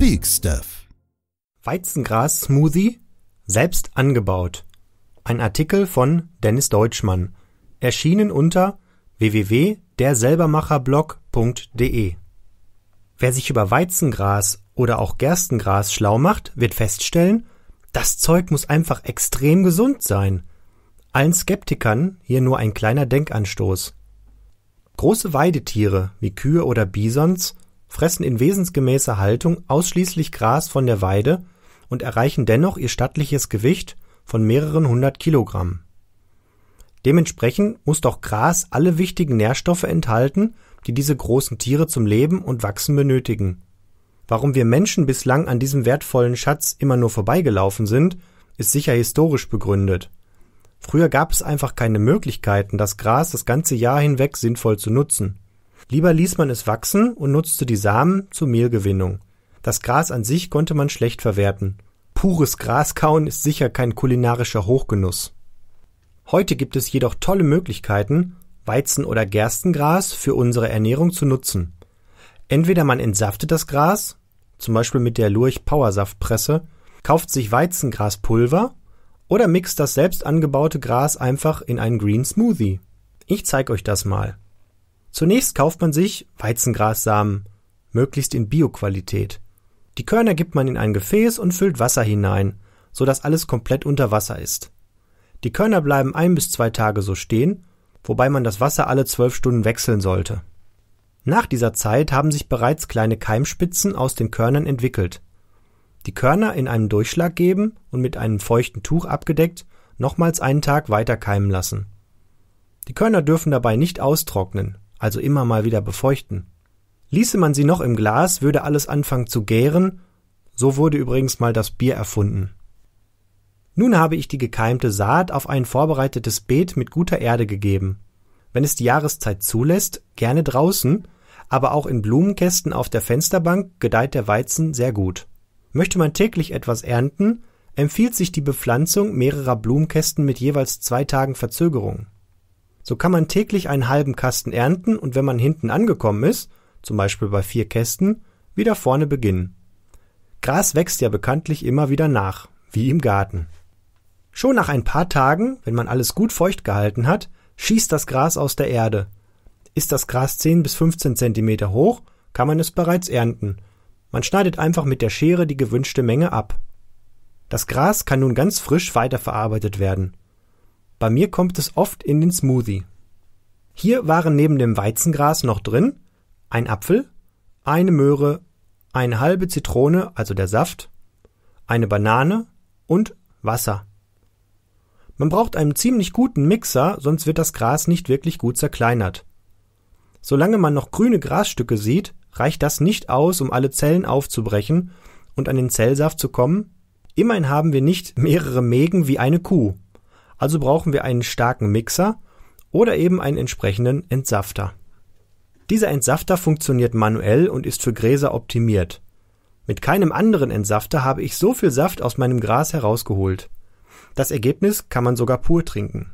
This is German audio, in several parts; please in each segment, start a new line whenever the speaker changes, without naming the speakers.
Speak Stuff. Weizengras-Smoothie selbst angebaut. Ein Artikel von Dennis Deutschmann. Erschienen unter www.derselbermacherblog.de. Wer sich über Weizengras oder auch Gerstengras schlau macht, wird feststellen, das Zeug muss einfach extrem gesund sein. Allen Skeptikern hier nur ein kleiner Denkanstoß. Große Weidetiere wie Kühe oder Bisons fressen in wesensgemäßer Haltung ausschließlich Gras von der Weide und erreichen dennoch ihr stattliches Gewicht von mehreren hundert Kilogramm. Dementsprechend muss doch Gras alle wichtigen Nährstoffe enthalten, die diese großen Tiere zum Leben und Wachsen benötigen. Warum wir Menschen bislang an diesem wertvollen Schatz immer nur vorbeigelaufen sind, ist sicher historisch begründet. Früher gab es einfach keine Möglichkeiten, das Gras das ganze Jahr hinweg sinnvoll zu nutzen. Lieber ließ man es wachsen und nutzte die Samen zur Mehlgewinnung. Das Gras an sich konnte man schlecht verwerten. Pures Gras kauen ist sicher kein kulinarischer Hochgenuss. Heute gibt es jedoch tolle Möglichkeiten, Weizen- oder Gerstengras für unsere Ernährung zu nutzen. Entweder man entsaftet das Gras, zum Beispiel mit der Lurch Powersaftpresse, kauft sich Weizengraspulver oder mixt das selbst angebaute Gras einfach in einen Green Smoothie. Ich zeige euch das mal. Zunächst kauft man sich Weizengrassamen, möglichst in Bioqualität. Die Körner gibt man in ein Gefäß und füllt Wasser hinein, so dass alles komplett unter Wasser ist. Die Körner bleiben ein bis zwei Tage so stehen, wobei man das Wasser alle zwölf Stunden wechseln sollte. Nach dieser Zeit haben sich bereits kleine Keimspitzen aus den Körnern entwickelt. Die Körner in einem Durchschlag geben und mit einem feuchten Tuch abgedeckt nochmals einen Tag weiter keimen lassen. Die Körner dürfen dabei nicht austrocknen, also immer mal wieder befeuchten. Ließe man sie noch im Glas, würde alles anfangen zu gären, so wurde übrigens mal das Bier erfunden. Nun habe ich die gekeimte Saat auf ein vorbereitetes Beet mit guter Erde gegeben. Wenn es die Jahreszeit zulässt, gerne draußen, aber auch in Blumenkästen auf der Fensterbank gedeiht der Weizen sehr gut. Möchte man täglich etwas ernten, empfiehlt sich die Bepflanzung mehrerer Blumenkästen mit jeweils zwei Tagen Verzögerung. So kann man täglich einen halben Kasten ernten und wenn man hinten angekommen ist, zum Beispiel bei vier Kästen, wieder vorne beginnen. Gras wächst ja bekanntlich immer wieder nach, wie im Garten. Schon nach ein paar Tagen, wenn man alles gut feucht gehalten hat, schießt das Gras aus der Erde. Ist das Gras 10 bis 15 cm hoch, kann man es bereits ernten. Man schneidet einfach mit der Schere die gewünschte Menge ab. Das Gras kann nun ganz frisch weiterverarbeitet werden. Bei mir kommt es oft in den Smoothie. Hier waren neben dem Weizengras noch drin ein Apfel, eine Möhre, eine halbe Zitrone, also der Saft, eine Banane und Wasser. Man braucht einen ziemlich guten Mixer, sonst wird das Gras nicht wirklich gut zerkleinert. Solange man noch grüne Grasstücke sieht, reicht das nicht aus, um alle Zellen aufzubrechen und an den Zellsaft zu kommen. Immerhin haben wir nicht mehrere Mägen wie eine Kuh. Also brauchen wir einen starken Mixer oder eben einen entsprechenden Entsafter. Dieser Entsafter funktioniert manuell und ist für Gräser optimiert. Mit keinem anderen Entsafter habe ich so viel Saft aus meinem Gras herausgeholt. Das Ergebnis kann man sogar pur trinken.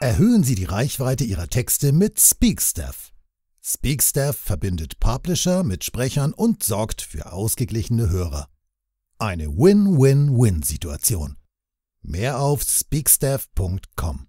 Erhöhen Sie die Reichweite Ihrer Texte mit Speakstaff. Speakstaff verbindet Publisher mit Sprechern und sorgt für ausgeglichene Hörer. Eine Win-Win-Win-Situation. Mehr auf speakstaff.com.